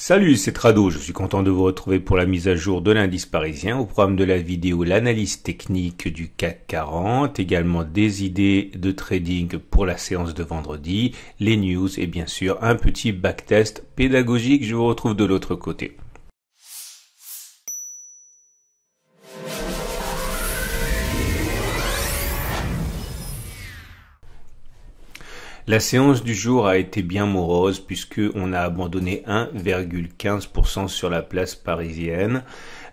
Salut, c'est Trado, je suis content de vous retrouver pour la mise à jour de l'indice parisien, au programme de la vidéo l'analyse technique du CAC 40, également des idées de trading pour la séance de vendredi, les news et bien sûr un petit backtest pédagogique, je vous retrouve de l'autre côté. La séance du jour a été bien morose puisque on a abandonné 1,15% sur la place parisienne.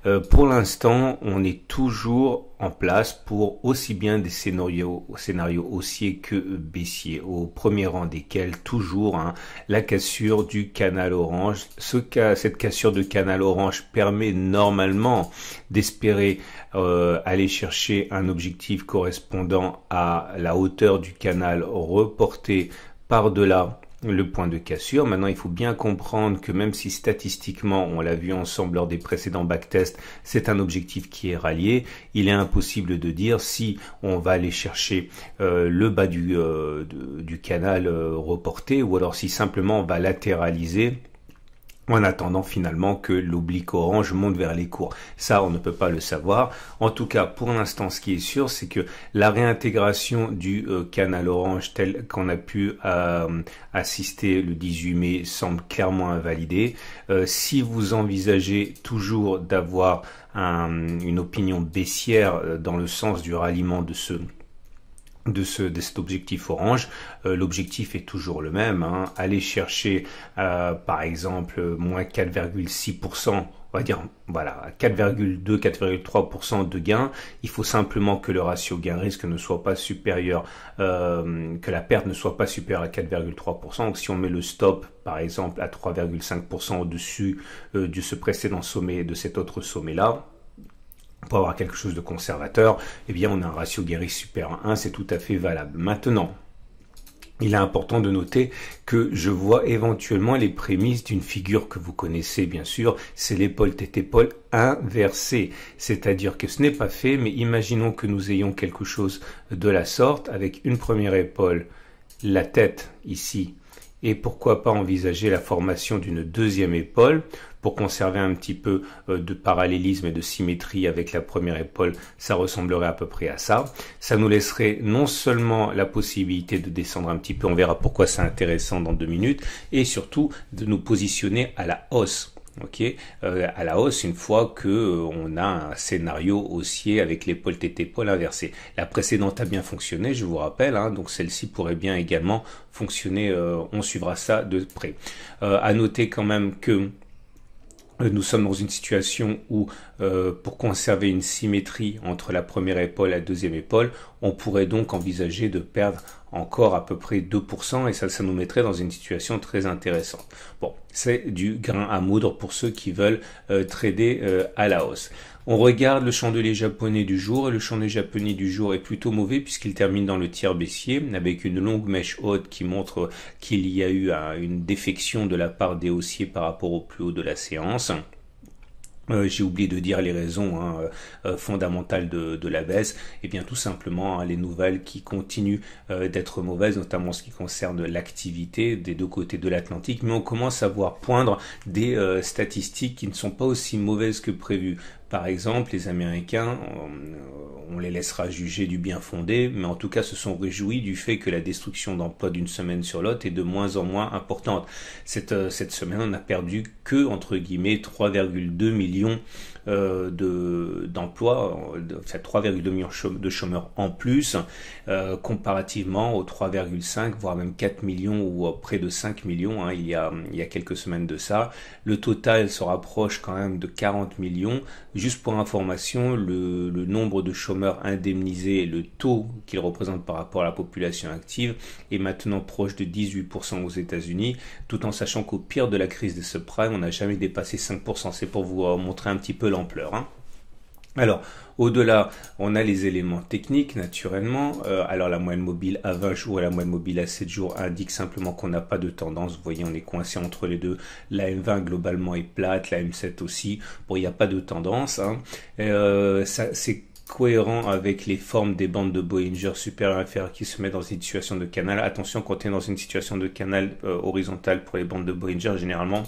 Euh, pour l'instant, on est toujours en place pour aussi bien des scénarios, scénarios haussiers que baissiers, au premier rang desquels toujours hein, la cassure du canal orange. cette cassure de canal orange permet normalement d'espérer euh, aller chercher un objectif correspondant à la hauteur du canal reporté par-delà le point de cassure. Maintenant, il faut bien comprendre que même si statistiquement, on l'a vu ensemble lors des précédents backtests, c'est un objectif qui est rallié, il est impossible de dire si on va aller chercher euh, le bas du, euh, canal euh, reporté ou alors si simplement on va latéraliser en attendant finalement que l'oblique orange monte vers les cours. Ça, on ne peut pas le savoir. En tout cas, pour l'instant, ce qui est sûr, c'est que la réintégration du euh, canal orange tel qu'on a pu euh, assister le 18 mai semble clairement invalidée. Euh, si vous envisagez toujours d'avoir une opinion baissière dans le sens du ralliement de ce de, ce, de cet objectif orange, euh, l'objectif est toujours le même. Hein. Aller chercher, euh, par exemple, moins 4,6%, on va dire, voilà, 4,2, 4,3% de gain. Il faut simplement que le ratio gain-risque ne soit pas supérieur, euh, que la perte ne soit pas supérieure à 4,3%. Donc si on met le stop, par exemple, à 3,5% au-dessus de ce précédent sommet, de cet autre sommet-là, pour avoir quelque chose de conservateur, eh bien on a un ratio guéri super 1, c'est tout à fait valable. Maintenant, il est important de noter que je vois éventuellement les prémices d'une figure que vous connaissez bien sûr, c'est l'épaule tête épaule inversée, c'est-à-dire que ce n'est pas fait, mais imaginons que nous ayons quelque chose de la sorte avec une première épaule, la tête ici, et pourquoi pas envisager la formation d'une deuxième épaule pour conserver un petit peu euh, de parallélisme et de symétrie avec la première épaule, ça ressemblerait à peu près à ça. Ça nous laisserait non seulement la possibilité de descendre un petit peu, on verra pourquoi c'est intéressant dans deux minutes, et surtout de nous positionner à la hausse. Ok, euh, à la hausse une fois que euh, on a un scénario haussier avec l'épaule tête-épaule inversée. La précédente a bien fonctionné, je vous rappelle, hein, donc celle-ci pourrait bien également fonctionner. on suivra ça de près. à noter quand même que euh, nous sommes dans une situation où, euh, pour conserver une symétrie entre la première épaule et la deuxième épaule, on pourrait donc envisager de perdre encore à peu près 2% et ça, ça nous mettrait dans une situation très intéressante. Bon, c'est du grain à moudre pour ceux qui veulent euh, trader euh, à la hausse. On regarde le chandelier japonais du jour et le chandelier japonais du jour est plutôt mauvais puisqu'il termine dans le tiers baissier avec une longue mèche haute qui montre qu'il y a eu euh, une défection de la part des haussiers par rapport au plus haut de la séance. Euh, j'ai oublié de dire les raisons hein, euh, euh, fondamentales de, la baisse, et eh bien tout simplement hein, les nouvelles qui continuent d'être mauvaises, notamment en ce qui concerne l'activité des deux côtés de l'Atlantique, mais on commence à voir poindre des statistiques qui ne sont pas aussi mauvaises que prévues. Par exemple, les Américains on les laissera juger du bien fondé, mais en tout cas se sont réjouis du fait que la destruction d'emplois d'une semaine sur l'autre est de moins en moins importante. Cette, euh, cette semaine, on n'a perdu que, entre guillemets, 3,2 euh, euh, millions de d'emplois, de, 3,2 millions de chômeurs en plus, comparativement aux 3,5, voire même 4 millions ou près de 5 millions hein, il, y a, il y quelques semaines de ça. Le total se rapproche quand même de 40 millions. Juste pour information, le, le nombre de chômeurs indemnisé et le taux qu'il représente par rapport à la population active est maintenant proche de 18% aux États-Unis, tout en sachant qu'au pire de la crise des subprimes, on n'a jamais dépassé 5%. C'est pour vous euh, montrer un petit peu l'ampleur. Hein. Alors, au-delà, on a les éléments techniques, naturellement. Euh, alors, la moyenne mobile à 20 jours et la moyenne mobile à 7 jours indique simplement qu'on n'a pas de tendance. Vous voyez, on est coincé entre les deux. La M20, globalement, est plate. La M7 aussi. Bon, il n'y a pas de tendance. Hein. Euh, ça, c'est cohérent avec les formes des bandes de Boeinger, supérieures et qui se mettent dans une situation de canal. Attention, quand on est dans une situation de canal horizontal euh, horizontale pour les bandes de Bollinger, généralement,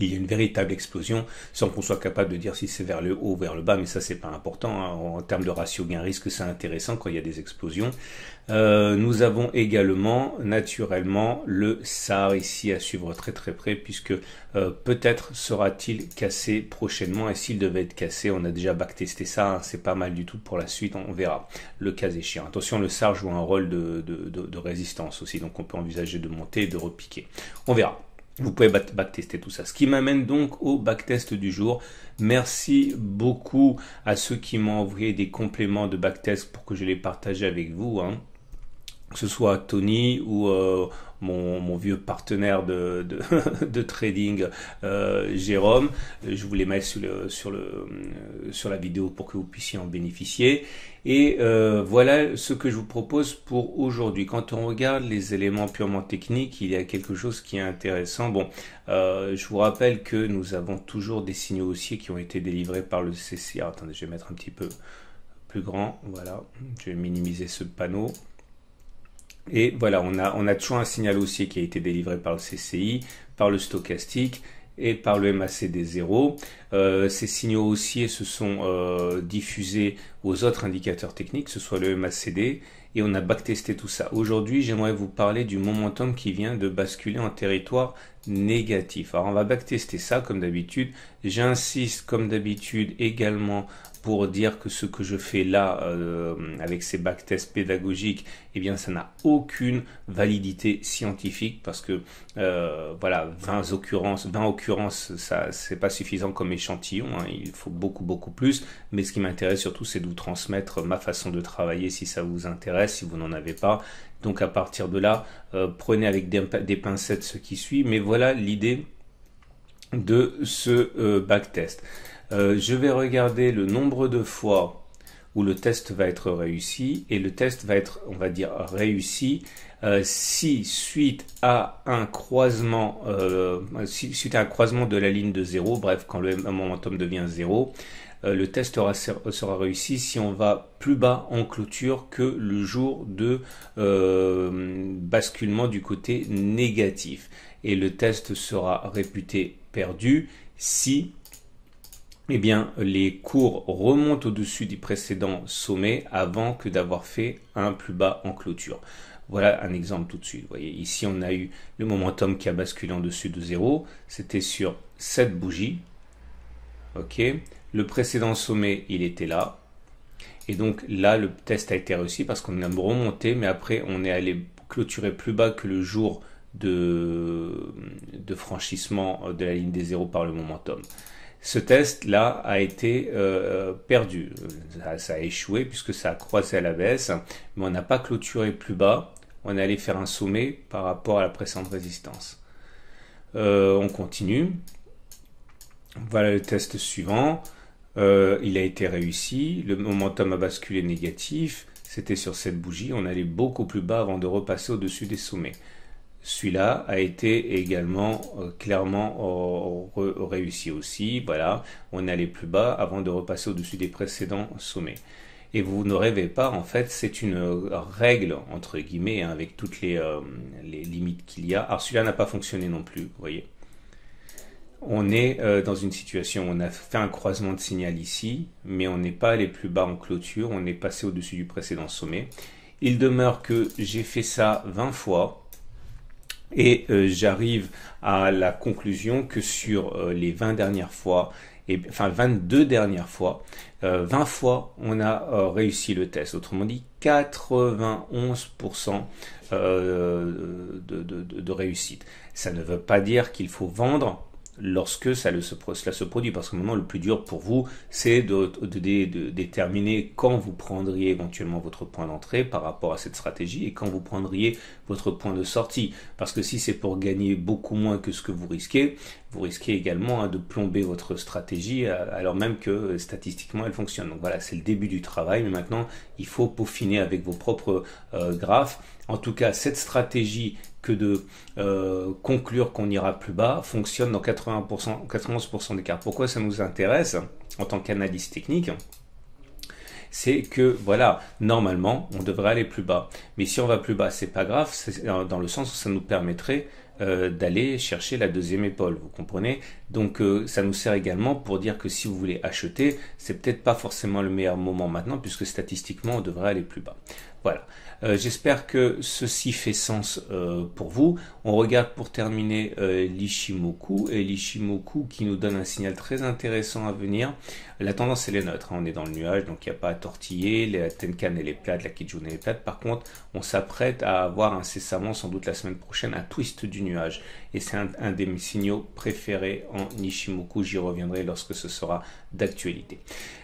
il y a une véritable explosion sans qu'on soit capable de dire si c'est vers le haut ou vers le bas, mais ça c'est pas important. Hein. En termes de ratio gain-risque, c'est intéressant quand il y a des explosions. Euh, nous avons également naturellement le SAR ici à suivre très très près puisque euh, peut-être sera-t-il cassé prochainement et s'il devait être cassé, on a déjà backtesté ça, hein. c'est pas mal du tout pour la suite, on verra le cas échéant. Attention, le SAR joue un rôle de résistance aussi, donc on peut envisager de monter et de repiquer. On verra. Vous pouvez backtester tout ça. Ce qui m'amène donc au backtest du jour. Merci beaucoup à ceux qui m'ont envoyé des compléments de backtest pour que je les partage avec vous. Hein que ce soit Tony ou euh, mon, vieux partenaire de, trading, euh, Jérôme. Je vous les mets sur, la vidéo pour que vous puissiez en bénéficier. Et euh, voilà ce que je vous propose pour aujourd'hui. Quand on regarde les éléments purement techniques, il y a quelque chose qui est intéressant. Bon, je vous rappelle que nous avons toujours des signaux haussiers qui ont été délivrés par le CCA. Attendez, je vais mettre un petit peu plus grand. Voilà, je vais minimiser ce panneau. Et voilà, on a, on a toujours un signal haussier qui a été délivré par le CCI, par le stochastique et par le MACD0. Euh, ces signaux haussiers se sont euh, diffusés aux autres indicateurs techniques, que ce soit le MACD, et on a backtesté tout ça. Aujourd'hui, j'aimerais vous parler du momentum qui vient de basculer en territoire négatif. Alors, on va backtester ça comme d'habitude. J'insiste comme d'habitude également pour dire que ce que je fais là euh, avec ces backtests pédagogiques, eh bien ça n'a aucune validité scientifique parce que voilà 20 occurrences, 20 occurrences, ça c'est pas suffisant comme échec. Hein, il faut beaucoup beaucoup plus, mais ce qui m'intéresse surtout c'est de vous transmettre ma façon de travailler si ça vous intéresse, si vous n'en avez pas. Donc à partir de là, euh, prenez avec des, pincettes ce qui suit, mais voilà l'idée de ce euh, backtest. Euh, je vais regarder le nombre de fois où le test va être réussi, et le test va être, on va dire, réussi euh, si suite à un croisement, euh, suite à un croisement de la ligne de zéro, bref, quand le momentum devient zéro, euh, le test sera, réussi si on va plus bas en clôture que le jour de basculement du côté négatif. Et le test sera réputé perdu si eh bien, les cours remontent au-dessus du précédent sommet avant que d'avoir fait un plus bas en clôture. Voilà un exemple tout de suite. Vous voyez, ici, on a eu le momentum qui a basculé en dessus de zéro. C'était sur cette bougie. OK Le précédent sommet, il était là. Et donc là, le test a été réussi parce qu'on a remonté, mais après, on est allé clôturer plus bas que le jour de, de franchissement de la ligne des zéros par le momentum. Ce test-là a été euh, perdu. Ça, a échoué puisque ça a croisé à la baisse, mais on n'a pas clôturé plus bas. On est allé faire un sommet par rapport à la pressante résistance. Euh, on continue. Voilà le test suivant. Euh, il a été réussi. Le momentum a basculé négatif. C'était sur cette bougie. On allait beaucoup plus bas avant de repasser au-dessus des sommets. Celui-là a été également euh, clairement euh, réussi aussi. Voilà, on est allé plus bas avant de repasser au-dessus des précédents sommets. Et vous ne rêvez pas, en fait, c'est une règle, entre guillemets, hein, avec toutes euh, les, limites qu'il y a. Alors celui-là n'a pas fonctionné non plus, vous voyez. On est dans une situation, on a fait un croisement de signal ici, mais on n'est pas allé plus bas en clôture, on est passé au-dessus du précédent sommet. Il demeure que j'ai fait ça 20 fois, et euh, j'arrive à la conclusion que sur euh, les 20 dernières fois, et, enfin 22 dernières fois, 20 euh, fois, on a réussi le test. Autrement dit, 91% de réussite. Ça ne veut pas dire qu'il faut vendre lorsque ça cela se produit, parce que le moment le plus dur pour vous, c'est de, déterminer quand vous prendriez éventuellement votre point d'entrée par rapport à cette stratégie et quand vous prendriez votre point de sortie. Parce que si c'est pour gagner beaucoup moins que ce que vous risquez, vous risquez également hein, de plomber votre stratégie euh, alors même que euh, statistiquement elle fonctionne. Donc voilà, c'est le début du travail, mais maintenant il faut peaufiner avec vos propres euh, graphes. En tout cas, cette stratégie que de euh, conclure qu'on ira plus bas fonctionne dans 80%, 91% des cas. Pourquoi ça nous intéresse en tant qu'analyse technique c'est que voilà, normalement, on devrait aller plus bas. Mais si on va plus bas, c'est pas grave, euh, dans le sens où ça nous permettrait euh, d'aller chercher la deuxième épaule, vous comprenez Donc ça nous sert également pour dire que si vous voulez acheter, c'est peut-être pas forcément le meilleur moment maintenant puisque statistiquement on devrait aller plus bas. Voilà. Euh, j'espère que ceci fait sens euh, pour vous. On regarde pour terminer euh, l'Ishimoku. Et l'Ishimoku qui nous donne un signal très intéressant à venir. La tendance, est neutre. nôtre. Hein. On est dans le nuage, donc il n'y a pas à tortiller. La Tenkan, elle est plate. La Kijun, elle est plate. Par contre, on s'apprête à avoir incessamment, sans doute la semaine prochaine, un twist du nuage et c'est un, des signaux préférés en Nishimoku. J'y reviendrai lorsque ce sera d'actualité.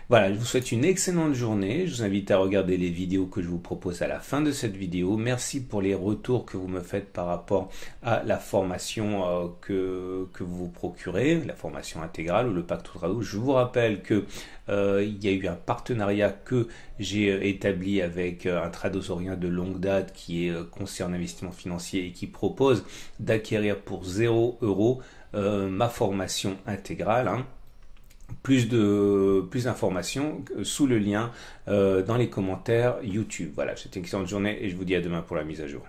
Voilà, je vous souhaite une excellente journée. Je vous invite à regarder les vidéos que je vous propose à la fin de cette vidéo. Merci pour les retours que vous me faites par rapport à la formation euh, que, que vous procurez, la formation intégrale ou le pacte radou. Je vous rappelle que euh, il y a eu un partenariat que j'ai euh, établi avec euh, un tradosaurien de longue date qui est concerné investissement financier et qui propose d'acquérir pour 0 euros ma formation intégrale. Hein. plus de plus d'informations sous le lien dans les commentaires YouTube. Voilà, c'était une excellente journée et je vous dis à demain pour la mise à jour.